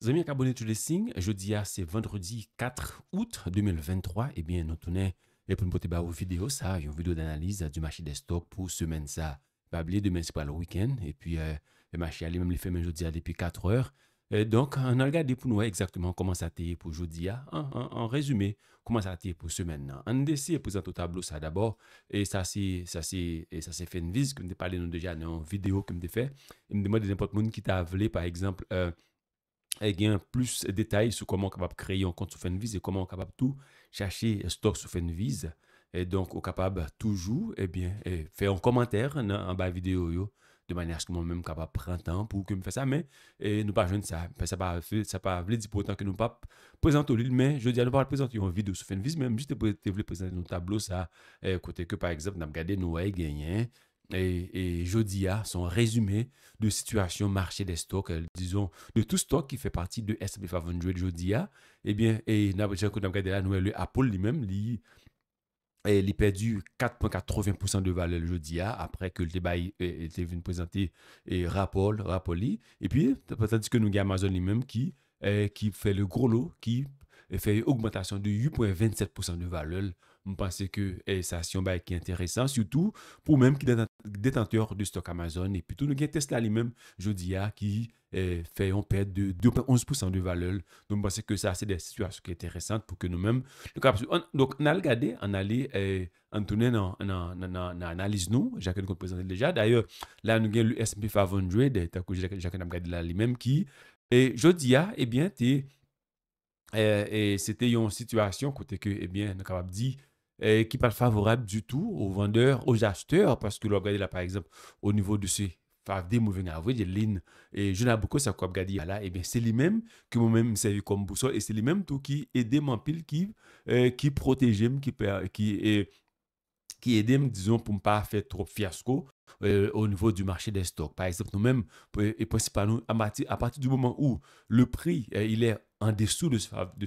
Zami abonnés tous les signes, jeudi à ah, c'est vendredi 4 août 2023, et eh bien nous tenons et pour nous porter une vidéo ça, une vidéo d'analyse du marché des stocks pour semaine ça. Pas oublier demain c'est pas le week-end et puis euh, le marché allait même les même jeudi à ah, depuis 4 heures. Et donc on a regardé pour nous exactement comment ça été pour jeudi à ah, en, résumé comment ça été pour semaine. On essaie de présenter au tableau ça d'abord et ça c'est ça c'est ça c'est fait une vis que nous parlé nous déjà dans une vidéo comme tu fait. Il me demande n'importe monde qui t'a appelé par exemple euh, et gain plus de détails sur comment capable créer un compte sur Fenvis et comment capable tout chercher stock sur Fenvis. Et donc, on est capable toujours et eh bien, et eh, faire un commentaire en bas de la vidéo de manière à ce que moi-même capable de prendre temps pour que me fasse ça. Mais et eh, nous ne pas ça. Ça pas ça pas dire pourtant que nous pas au l'île, mais je veux dire nous pas présenter une vidéo sur Fenvis, même juste pour présenter nos tableaux, ça, que par exemple, nous avons regardé nous avons et, et Jodia son résumé de situation marché des stocks, euh, disons, de tout stock qui fait partie de S&P 500 Jodia. et bien, et nous avons regardé nous Apple lui-même, lui, eh, il a perdu 4,80% de valeur Jodia après que le débat était venu présenter et eh, Rapol, Rapoli. Et puis, tandis que nous avons Amazon lui-même qui, eh, qui fait le gros lot, qui fait une augmentation de 8,27% de valeur. Je pense que ça, c'est un qui est intéressant, surtout pour même qui dans détenteur du stock Amazon. Et puis tout, nous avons Tesla lui-même, je qui euh, fait on perte de 2,11% de valeur. Donc, je que ça, c'est des situations qui sont intéressantes pour que nous-mêmes. Donc, on a regardé, on a allé, non on non dans l'analyse, nous, jacques qu'on présenté déjà. D'ailleurs, là, nous avons le S&P 500, jacques a regardé là lui-même, qui, et je dis, eh bien, tu euh, Et, c'était une situation côté que, eh bien, nous sommes capables de dire, euh, qui parle favorable du tout aux vendeurs, aux acheteurs, parce que là, là, par exemple, au niveau de ce FAVD, Moving Average, et je n'ai beaucoup ça quoi regarder là, et bien c'est les mêmes qui moi-même servi comme boussole, et c'est les mêmes tout qui aidait mon pile, qui, euh, qui qui, qui, qui aidait, disons, pour ne pas faire trop fiasco euh, au niveau du marché des stocks. Par exemple, nous-mêmes, et principalement, à partir, du moment où le prix, euh, il est en dessous de ce Fab de,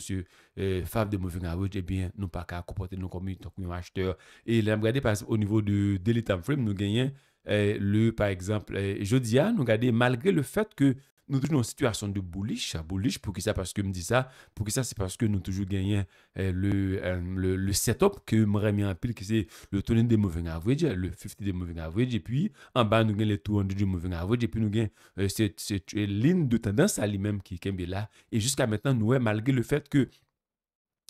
euh, de moving average, eh bien, nous pas qu'à comporter nous comme un acheteur. Et là, regardez, par au niveau de daily time frame, nous gagnons, le, par exemple, jeudi, hein, nous regardons, malgré le fait que nou touj nou an situasyon de boulish, a boulish, pou ki sa, paske m di sa, pou ki sa, se paske nou toujou genyen, eh, eh, le set-up, ke m remi an pil, ki se, le tonen euh, de mouven avwaj, le 50 de mouven avwaj, epi, an ba nou gen le tonen de mouven avwaj, epi nou gen, se lin de tendanse a li men, ki ken be la, e jusqu'a metan nou we, malge le fet ke,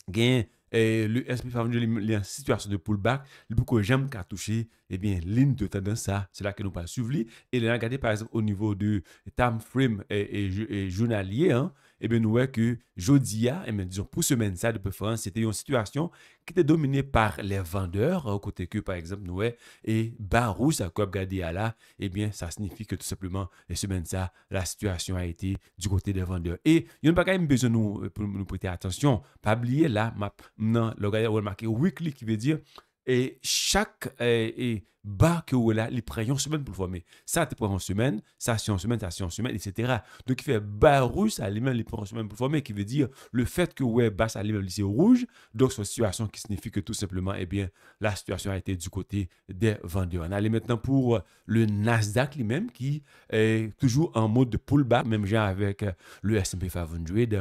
gen, gen, et le SP est en situation de pullback, le beaucoup qu'à touché, eh bien, ligne de tendance, ça, c'est là que nous pas suivre. Et là, regardez par exemple au niveau du time frame et, et journalier, hein, et eh bien nous voyons que Jodia, et eh bien disons, pour semaine ça de préférence, c'était une situation qui était dominée par les vendeurs, au côté que par exemple nous voyons, et Barou, à quoi regarder à là, et bien ça signifie que tout simplement, les semaines ça, la situation a été du côté des vendeurs. Et il n'y a pas quand même besoin de nous, nous prêter attention, pas oublier là, maintenant, le gars vous remarquez weekly qui veut dire, et eh, chaque et, et bas que là, les une semaine pour former. Ça, tu prends en semaine, ça, c'est en semaine, ça, c'est en semaine, etc. Donc, il fait bas rouge, ça, lui-même, il prend une semaine pour former, qui veut dire le fait que ouais, bas, ça, lui-même, c'est rouge. Donc, c'est une situation qui signifie que tout simplement, eh bien, la situation a été du côté des vendeurs. On maintenant pour euh, le Nasdaq lui-même, qui est toujours en mode de pullback, même genre avec euh, le S&P 500,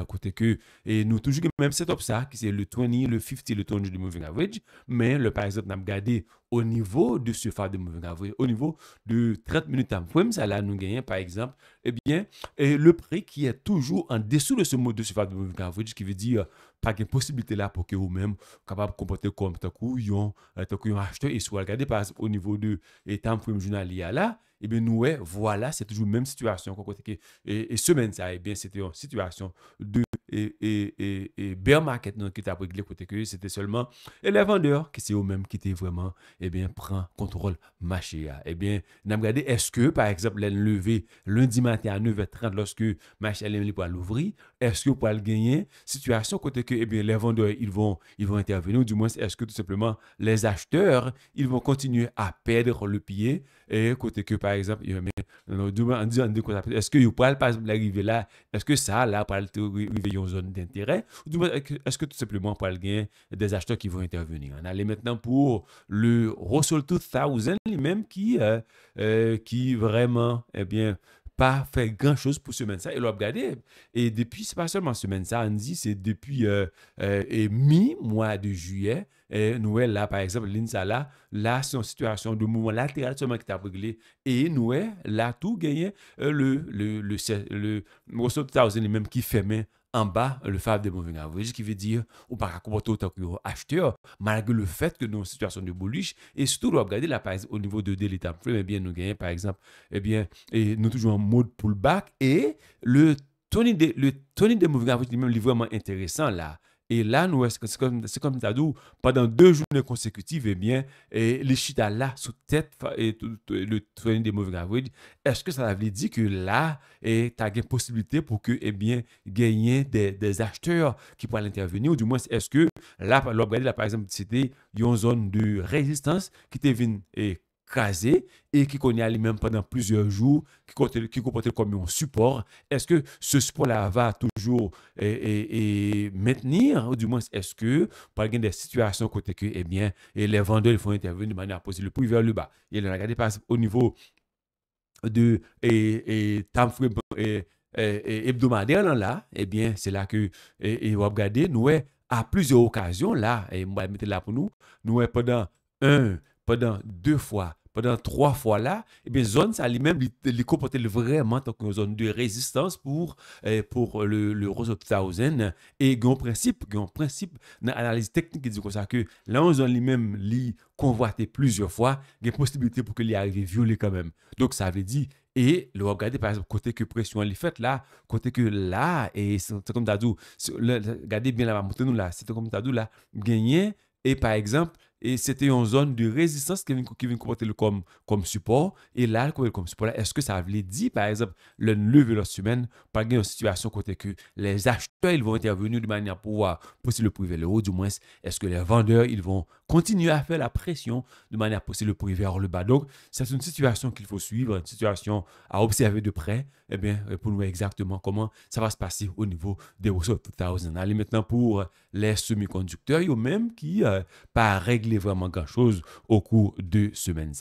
côté que, et nous, toujours même setup ça, qui c'est le 20, le 50, le 20 du moving average, mais le, par exemple, on a gardé au niveau de ce phare de mouvement avril, au niveau de 30 minutes en ça là, nous gagnons par exemple, eh bien, et le prix qui est toujours en dessous de ce mode de surface de mouvement ce qui veut dire euh, pas de possibilité là pour que vous-même capable de comporter comme tant qu'on euh, acheteur et soit regardez par exemple au niveau de temps frame journalier là, et eh bien nous, ouais, voilà, c'est toujours la même situation. Et, et semaine, ça, et eh bien, c'était une situation de et, et, et, bear market qui était réglé côté que c'était seulement et les vendeurs qui c'est eux-mêmes qui étaient vraiment et eh bien prend contrôle marché ah. et bien n'a est-ce que par exemple l'enlever lundi matin à 9h30 lorsque marché est pour l'ouvrir est-ce que pour le gagner situation côté que et bien les vendeurs ils vont ils vont intervenir du moins est-ce que tout simplement les acheteurs ils vont continuer à perdre le pied et côté que par par exemple, est-ce que vous pas là? Est-ce que ça, là, pour zone d'intérêt? est-ce que tout simplement pour gagner des acheteurs qui vont intervenir? On allait maintenant pour le Russell 2000 lui-même qui, euh, euh, qui vraiment, eh bien, pas fait grand chose pour semaine ça et l'a regardé et depuis c'est pas seulement semaine ça on dit c'est depuis euh, mi mois de juillet et euh, nous, là, par exemple, l'INSALA, là, c'est une situation de mouvement latéral seulement qui t'a réglé. Et nous, là, tout gagné, euh, le le, le, le, le, Russell 2000 lui-même qui fermait en bas le fab de moving average, qui veut dire, ou par comporter tant que acheteur, hein. malgré le fait que nous sommes situation de bullish, et surtout, regarder là, par exemple, au niveau de daily time frame, eh bien, nous gagnons, par exemple, et eh bien, et nous toujours en mode pullback, et le Tony de, le Tony de moving average lui-même, il est vraiment intéressant là. Et là, nous, est-ce que c'est comme, c'est comme Tadou, pendant deux journées consécutives, eh bien, et les chita là, sous tête, et le train des mauvais avril, est-ce que ça veut dire que là, tu as une possibilité pour que, eh bien, gagner des, des acheteurs qui pourraient intervenir, ou du moins, est-ce que là, là, par exemple, c'était une zone de résistance qui était venue et crasé et qui connaît lui-même pendant plusieurs jours, qui comporte, qui comme un support. Est-ce que ce support-là va toujours eh, eh, eh, maintenir, ou du moins est-ce que, par exemple, des situations côté que, bien, et les vendeurs ils font intervenir de manière à poser le prix vers le bas. Et le regardez pas au niveau de et, et, hebdomadaire là, bien, c'est là que, et, vous regardez, nous, à plusieurs occasions là, et mettre là pour nous, nous, pendant un, pendant deux fois, pendant trois fois là, et eh bien zone ça lui-même les comportait vraiment tant une zone de résistance pour eh, pour le le Rose 2000 et un principe un principe dans l'analyse technique il dit comme ça que là on zone lui-même lui convoité plusieurs fois, il y a possibilité pour que lui arrive violer quand même. Donc ça veut dire et le regarder par exemple côté que pression est faite là, côté que là et c'est comme ça, regardez bien la montée nous là, c'est comme dit là, gagner et par exemple et c'était une zone de résistance qui vient, qui comporter le comme, comme support. Et là, comme support, est-ce que ça voulait dire, par exemple, le lever la semaine, par exemple, une situation côté que les acheteurs, ils vont intervenir de manière à pouvoir, pour le priver le haut, du moins, est-ce que les vendeurs, ils vont continuer à faire la pression de manière à pousser le prix vers le bas. Donc, c'est une situation qu'il faut suivre, une situation à observer de près, eh bien, pour nous exactement comment ça va se passer au niveau des ressources 2000. Allez, maintenant, pour les semi-conducteurs, a même qui n'a euh, pas réglé vraiment grand-chose au cours de semaines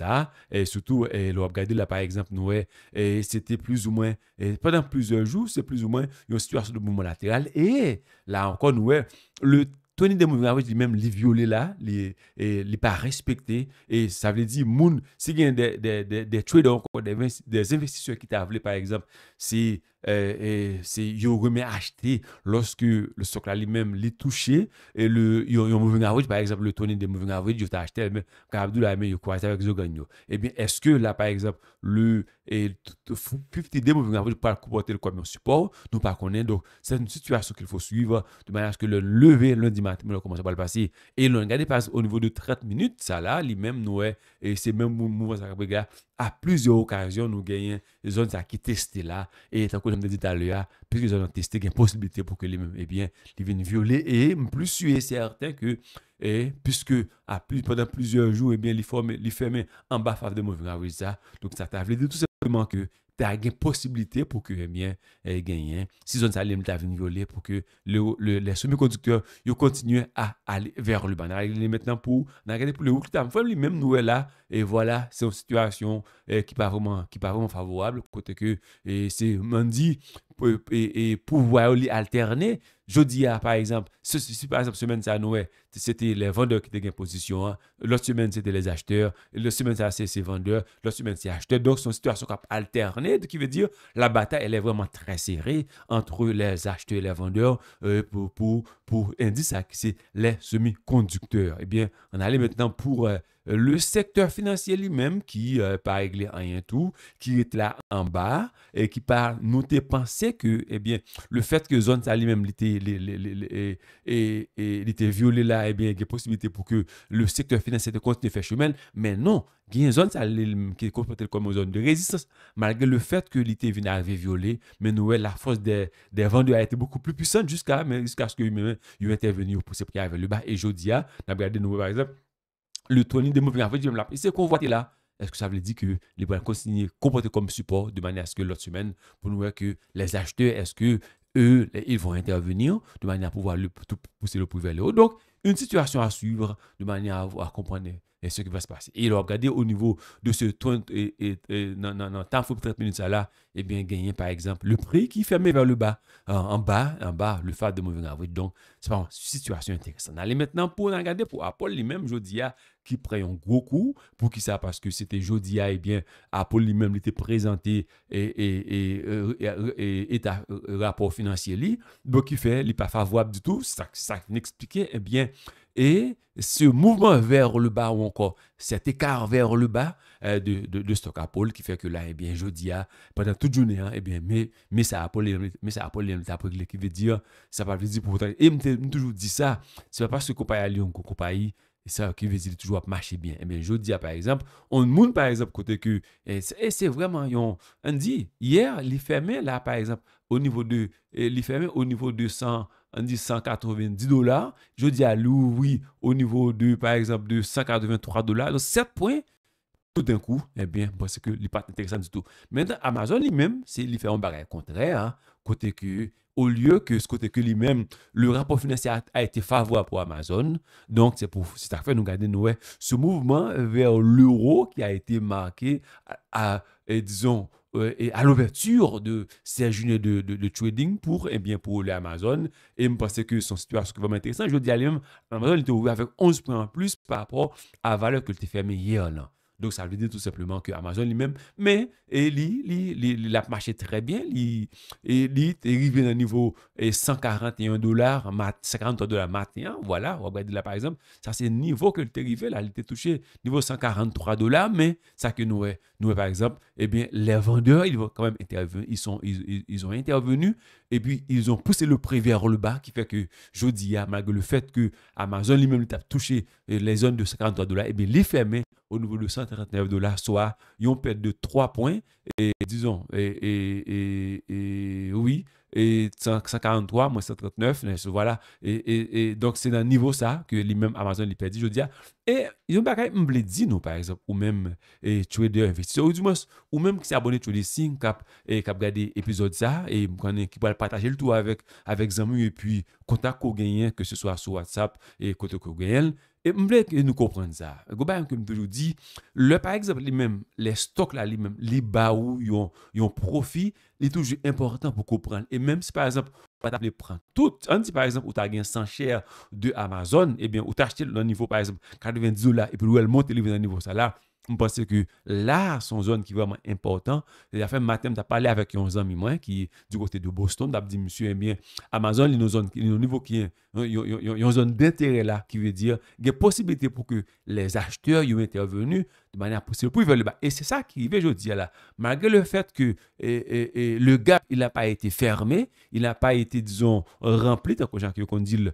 Et surtout, et le là, par exemple, nous, et c'était plus ou moins, pendant plusieurs jours, c'est plus ou moins une situation de mouvement latéral. Et là encore, nous, le Tony de moun avè les mèm il viole là li, pas respecté et ça ça dire dire moun, si il y a des traders, des investisseurs qui t'avaient par exemple, si et, euh, et c'est yo remet acheter lorsque le socle lui-même l'a touché et le yo vu moving average par exemple le tonnet de moving average yo t'a acheté même Abdou la yo croisé avec Zoganyo et bien est-ce que là par exemple le et petit de moving average pas comporter comme un support nous pas connaît donc c'est une situation qu'il faut suivre de manière à ce que le lever lundi matin le commence à le passer et le regarder pas au niveau de 30 minutes ça là lui-même nous et c'est même mouvement ça à plusieurs occasions, nous gagnons les zones qui testent là. Et tant que je me dit tout à l'heure, puisque les ont testé, il une possibilité pour que les mêmes, eh bien, ils viennent violer. Et plus sûr et certain que, et, eh, puisque à plus, pendant plusieurs jours, et eh bien, ils ferment en bas de mauvais ça. Donc, ça t'a de tout Mwen manke ta gen posibilite pou ke genyen, si zon sa li mwen ta veni yole pou ke le somi kondukteur yon kontinye a ale ver lupan. Nan agade pou le ouk, ta mwen fwem li menm noue la, e wala se yon situasyon ki pa voman favorable pou kote ke se mwen di pou voyo li alterne. Jeudi a, par exemple, si, si par exemple, semaine c'était les vendeurs qui étaient en position, la hein. l'autre semaine c'était les acheteurs, l'autre semaine c'est les vendeurs, l'autre semaine c'est acheteurs. Donc, c'est une situation qui a qui veut dire la bataille, elle est vraiment très serrée entre les acheteurs et les vendeurs euh, pour, pour, pour indice, c'est les semi-conducteurs. Eh bien, on allait maintenant pour... Euh, le secteur financier lui-même qui euh, pas réglé rien tout, qui est là en bas et qui par nous penser que eh bien le fait que zone ça lui-même était et était violé là eh bien il y a possibilité pour que le secteur financier continue à faire chemin, mais non, il y a une zone qui est comportée comme une zone de résistance malgré le fait que l'ité vient arriver violé, mais nous la force des, des vendeurs a été beaucoup plus puissante jusqu'à jusqu'à ce que lui-même intervenu pour se préparer le bas et Jodia, nous regardé nous par exemple le tournée de mouvement fait me me c'est convoité là. Est-ce que ça veut dire que les banques consignés comportent comme support de manière à ce que l'autre semaine, pour nous voir que les acheteurs, est-ce que eux, ils vont intervenir de manière à pouvoir le, pousser le prix vers le haut. Donc, une situation à suivre de manière à, à comprendre et ce qui va se passer. Et il a au niveau de ce 30, et, non, 30 minutes là, et eh bien gagner par exemple le prix qui fermait vers le bas, en, bas, en bas, le phare de mauvais Donc, c'est une situation intéressante. Allez maintenant pour regarder pour Apple lui-même, Jodia, qui prend un gros coup pour qui ça parce que c'était Jodia et eh bien Apple lui-même était présenté et et, et, euh, euh, rapport financier lui donc il fait il n'est pas favorable du tout ça ça n'expliquait eh bien et ce mouvement vers le bas ou encore cet écart vers le bas euh, de, de, de, stock qui fait que là, eh bien, dis, ah, pendant toute journée, hein, eh bien, mais, mais ça a pas mais ça a pas qui veut dire, ça pas veut dire autant. et me toujours dit ça, c'est pas parce que compagnie à Lyon, compagnie, ça qui veut dire toujours marcher bien. Eh bien, dis, ah, par exemple, on monde, par exemple, côté que, et eh, eh, c'est vraiment, on dit, hier, il fermait là, par exemple, au niveau de, il eh, fermait au niveau de 100, on dit 190 dollars. Je dis à oui au niveau de, par exemple, de 183 dollars. Donc, 7 points, tout d'un coup, eh bien, parce que n'est pas intéressant du tout. Maintenant, Amazon lui-même, c'est lui fait un contraire, hein. côté que, au lieu que ce côté que lui-même, le rapport financier a, été favorable pour Amazon. Donc, c'est pour ça fait nous garder nous, ce mouvement vers l'euro qui a été marqué à, à et eh, disons, euh, et à l'ouverture de ces journées de, de, trading pour, eh bien, pour l'Amazon Et me pensais que son situation est vraiment intéressante. Je dis à lui-même, Amazon était ouvert avec 11 points en plus par rapport à la valeur que tu fermé hier. Là. Donc, ça veut dire tout simplement que Amazon lui-même, mais il a marché très bien. Il est arrivé à un niveau 141 dollars, 53 dollars matin. Voilà, dire là par exemple. Ça, c'est le niveau que est arrivé là. Il était touché niveau 143 dollars, mais ça que nous, nous par exemple, eh bien, les vendeurs, ils vont quand même intervenir. Ils, sont, ils, ont intervenu et puis ils ont poussé le prix vers le bas qui fait que je dis, malgré le fait que Amazon lui-même a touché eh, les zones de 53 dollars, et eh bien, les fermé au niveau de 139 dollars, soit ont perdu de 3 points, et disons, et, oui, et 143 moins 139, voilà. Et, donc, c'est dans le niveau ça que les mêmes Amazon les perdent je dis. Et ils ont bagaille, me dit, nous, par exemple, ou même et, trader investisseur, ou du moins, ou même qui s'est abonné sur les signes, qui a regardé lépisode ça, et qui peut partager le tout avec, avec et puis contact qu'on que ce soit sur WhatsApp et côté qu'on gagne, et je voulais que nous comprenions ça. Je veux dire, le, par exemple, les, mêmes, les stocks, là, les, mêmes, les profits, ils ont, ils ont c'est toujours important pour comprendre. Et même si, par exemple, on va prendre tout, on par exemple, on a gagné 100 chères de Amazon, et eh bien, tu acheté le niveau, par exemple, 90 dollars, et puis où a monte, le niveau ça là, je pense que là, son zone qui est vraiment important. Et la un matin, tu as parlé avec un ami moi qui du côté de Boston, tu dit, monsieur, eh bien, Amazon, il y a niveau qui est, hein, une zone d'intérêt là, qui veut dire, qu'il y a possibilité pour que les acheteurs y intervenus de manière possible pour le bas. Et c'est ça qui veut je dis là. Malgré le fait que et, le gap, il n'a pas été fermé, il n'a pas été, disons, rempli, tant qu'on dit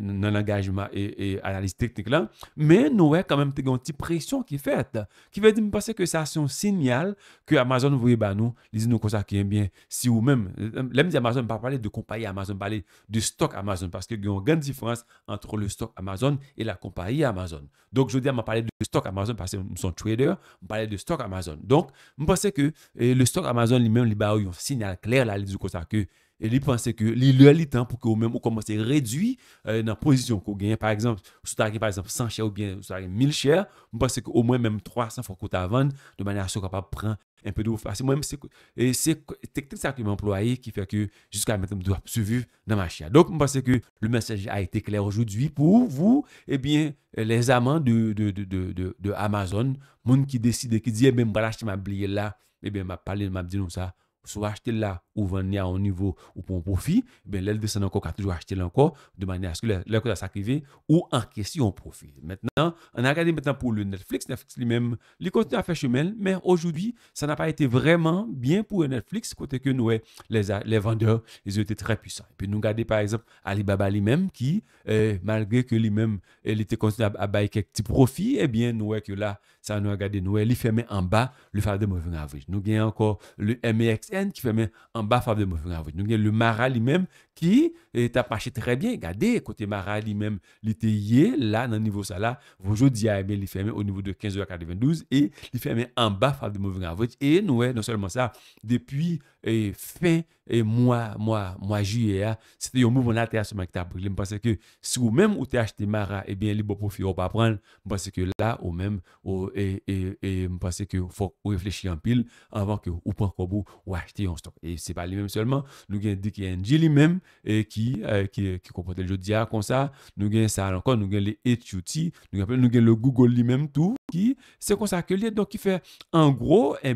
dans l'engagement et, analyse technique là, mais nous, ouais, quand même, une petite pression qui est faite, qui veut dire, me passer que ça, c'est un signal que Amazon, vous voyez, bah, nous, les nous comme ça qui aime bien, si ou même, euh, même Amazon ne pas parler de compagnie Amazon, parler de stock Amazon, parce qu'il y a une grande différence entre le stock Amazon et la compagnie Amazon. Donc, je dis à parler de stock Amazon parce que nous sommes trader, on parlait de stock Amazon. Donc, je pense que eh, le stock Amazon lui-même, bah, il y a un signal clair là, il dit que et lui pensait que lui lui temps pour que même on commence à réduire euh, la dans position qu'on gagne par exemple si tu par exemple 100 chers ou bien 1000 chers, je pense que au moins même 300 fois qu'on t'a vendre de manière à ce qu'on capable prendre un peu de c'est moi même c'est et c'est technique ça que employé qui fait que jusqu'à maintenant je dois survivre dans ma chair donc je pense que le message a été clair aujourd'hui pour vous et eh bien les amants de de, de, de, monde qui décide qui dit eh bien je vais acheter ma billet là et eh bien m'a parlé m'a dit nous ça soit acheter là ou vendre à un niveau ou pour un profit, ben de descend encore, a toujours acheter encore, de manière à ce que l'air que ça ou en question profit. Maintenant, on a regardé maintenant pour le Netflix. Netflix lui-même, il continue à faire chemin, mais aujourd'hui, ça n'a pas été vraiment bien pour Netflix, côté que nous, les, les vendeurs, ils ont été très puissants. Et puis, nous regardons par exemple Alibaba lui-même, qui, euh, malgré que lui-même, il était continué à, bailler quelques petits profits, eh bien, nous, que là, ça nous a regardé, nous, il fermait en bas le mauvais mauvais Nous gagnons encore le MEXN qui fermait en bas baffable de Moving Nous avons le Mara lui-même qui est marché très bien. Regardez, côté Mara lui-même, il était là, dans le niveau ça là. Aujourd'hui, il est fermé au niveau de 15h92 et il fermé en baffable de à Ravot. Et nous, non seulement ça, depuis fin e mwa, mwa, mwa juye ya, se te yon mou moun a te asoma ki ta aprele, mpase ke, se ou mèm ou te achete mara, e eh bè, li bo profi ou pa pran, mpase ke la ou mèm, ou, e, e, e mpase ke ou fok ou refleche yon pil, anvan ke ou pan koubo ou achete yon stok, e se pali mèm selman, nou gen di ki enji li mèm, e ki, e, ki, ki kompote ljo diya kon sa, nou gen sa lankon, nou gen li eti uti, nou gen le google li mèm tou, ki, se kon sa akelye, don ki fe, an gro, eh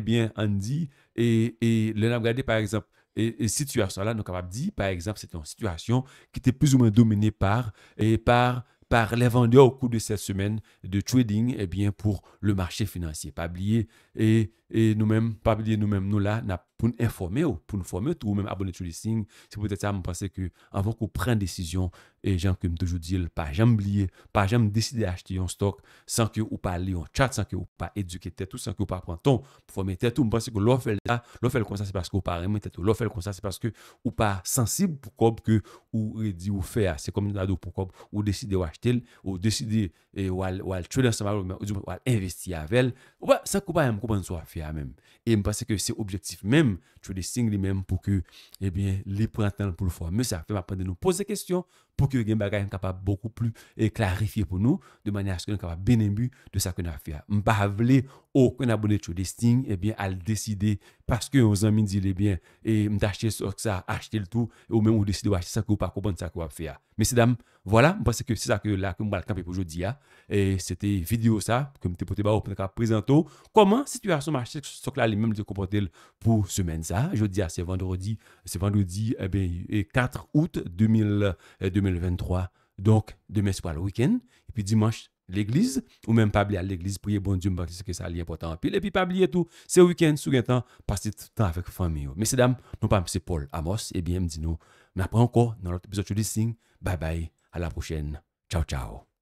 et, cette situation-là, nous sommes capables dire, par exemple, c'est une situation qui était plus ou moins dominée par, et par, par les vendeurs au cours de cette semaine de trading et eh bien, pour le marché financier. Pas oublier, et, nous-mêmes, pas oublier nous-mêmes, nous là, n'a pou nou informe ou, pou nou forme ou, tou ou men abone chou dising, se pou tete a, mwen pense ke, anvo kou pren desisyon, e jan ke mtejou dil, pa janm liye, pa janm deside achete yon stok, san ke ou pa li yon chat, san ke ou pa eduke tete ou, san ke ou pa kwanton, pou forme tete ou, mwen pense ke lò fè lè, lò fè lè konsa, se paske ou pa remete tete ou, lò fè lè konsa, se paske ou pa sensib pou kob, ke ou re di ou fè a, se komi nan adou pou kob, ou deside ou achete lè, ou des Tu tu les signes les mêmes pour que, eh bien, les printemps pour le faire. Mais ça fait pas de nous poser des questions, pour que les bagages soient beaucoup plus éclairifier pour nous, de manière à ce que nous soyons bien imbus de ce que nous avons fait. Je ne pas aucun abonné de listing, et eh bien, à le décider, parce que nos amis disent, les eh bien, et eh, d'acheter ça, acheter le tout, ou même on décide d'acheter ça, que vous pas comprendre ça que vous faire. Messieurs, voilà, je pense que c'est ça que là, que je vais pour aujourd'hui. Hein. Et c'était vidéo ça, que je vais vous présenter comment la situation marché, ce que là, les mêmes de comporter pour semaine ça. à ah, c'est vendredi, c'est vendredi, et bien, 4 août 2020. 2023. Donc, demain soir le week-end. Et puis dimanche, l'église. Ou même pas oublier à l'église, prier bon Dieu, parce que ça est important. et puis pas oublier tout. C'est week-end, sous le temps, passer tout le temps avec la famille. mesdames, nous non pas Paul Amos. et eh bien, me dit nous, on apprend encore dans notre épisode de sing. Bye bye. À la prochaine. Ciao, ciao.